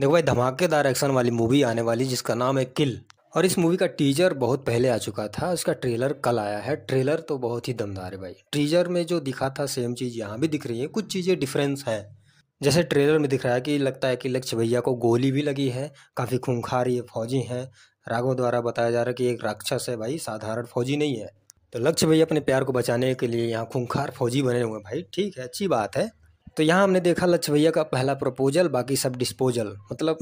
देखो भाई धमाकेदार एक्शन वाली मूवी आने वाली जिसका नाम है किल और इस मूवी का टीजर बहुत पहले आ चुका था उसका ट्रेलर कल आया है ट्रेलर तो बहुत ही दमदार है भाई टीजर में जो दिखा था सेम चीज़ यहाँ भी दिख रही है कुछ चीज़ें डिफरेंस है जैसे ट्रेलर में दिख रहा है कि लगता है कि लक्ष्य भैया को गोली भी लगी है काफ़ी खूंखार ये फौजी हैं राघव द्वारा बताया जा रहा है कि एक राक्षस है भाई साधारण फौजी नहीं है तो लक्ष्य भैया अपने प्यार को बचाने के लिए यहाँ खूंखार फौजी बने हुए हैं भाई ठीक है अच्छी बात है तो यहाँ हमने देखा लक्ष्य भैया का पहला प्रपोजल बाकी सब डिस्पोजल मतलब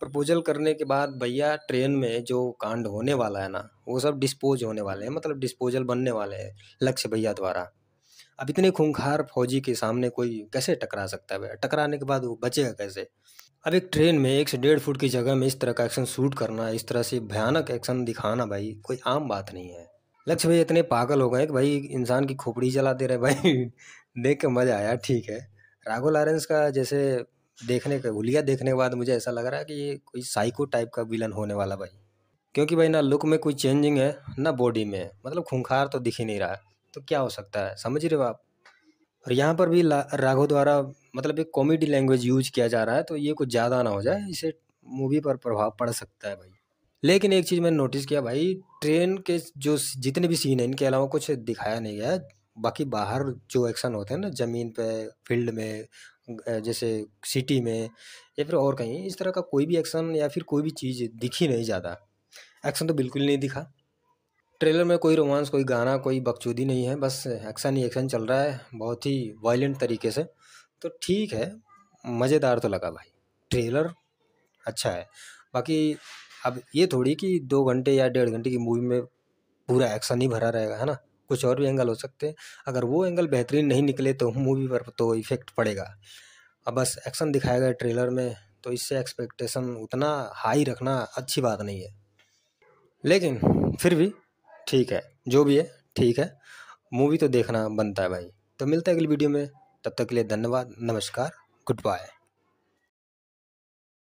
प्रपोजल करने के बाद भैया ट्रेन में जो कांड होने वाला है ना वो सब डिस्पोज होने वाले हैं मतलब डिस्पोजल बनने वाले हैं लक्ष्य भैया द्वारा अब इतने खूंखार फौजी के सामने कोई कैसे टकरा सकता है टकराने के बाद वो बचेगा कैसे अब एक ट्रेन में एक से डेढ़ फुट की जगह में इस तरह का एक्शन शूट करना इस तरह से भयानक एक्शन दिखाना भाई कोई आम बात नहीं है लक्ष्य भैया इतने पागल हो गए कि भाई इंसान की खोपड़ी जला दे रहे भाई देख के मज़ा आया ठीक है राघो लॉरेंस का जैसे देखने का हुलिया देखने के बाद मुझे ऐसा लग रहा है कि ये कोई साइको टाइप का विलन होने वाला भाई क्योंकि भाई ना लुक में कोई चेंजिंग है ना बॉडी में मतलब खूंखार तो दिख ही नहीं रहा है तो क्या हो सकता है समझ रहे हो आप और यहाँ पर भी राघो द्वारा मतलब एक कॉमेडी लैंग्वेज यूज किया जा रहा है तो ये कुछ ज़्यादा ना हो जाए इसे मूवी पर प्रभाव पड़ सकता है भाई लेकिन एक चीज़ मैंने नोटिस किया भाई ट्रेन के जो जितने भी सीन हैं इनके अलावा कुछ दिखाया नहीं गया बाकी बाहर जो एक्शन होते हैं ना ज़मीन पे फील्ड में जैसे सिटी में या फिर और कहीं इस तरह का कोई भी एक्शन या फिर कोई भी चीज़ दिखी नहीं ज़्यादा एक्शन तो बिल्कुल नहीं दिखा ट्रेलर में कोई रोमांस कोई गाना कोई बकचोदी नहीं है बस एक्शन ही एक्शन चल रहा है बहुत ही वायलेंट तरीके से तो ठीक है मज़ेदार तो लगा भाई ट्रेलर अच्छा है बाकी अब ये थोड़ी कि दो घंटे या डेढ़ घंटे की मूवी में पूरा एक्शन ही भरा रहेगा है ना कुछ और भी एंगल हो सकते हैं अगर वो एंगल बेहतरीन नहीं निकले तो मूवी पर तो इफ़ेक्ट पड़ेगा अब बस एक्शन दिखाया गया ट्रेलर में तो इससे एक्सपेक्टेशन उतना हाई रखना अच्छी बात नहीं है लेकिन फिर भी ठीक है जो भी है ठीक है मूवी तो देखना बनता है भाई तो मिलता है अगली वीडियो में तब तक के लिए धन्यवाद नमस्कार गुड बाय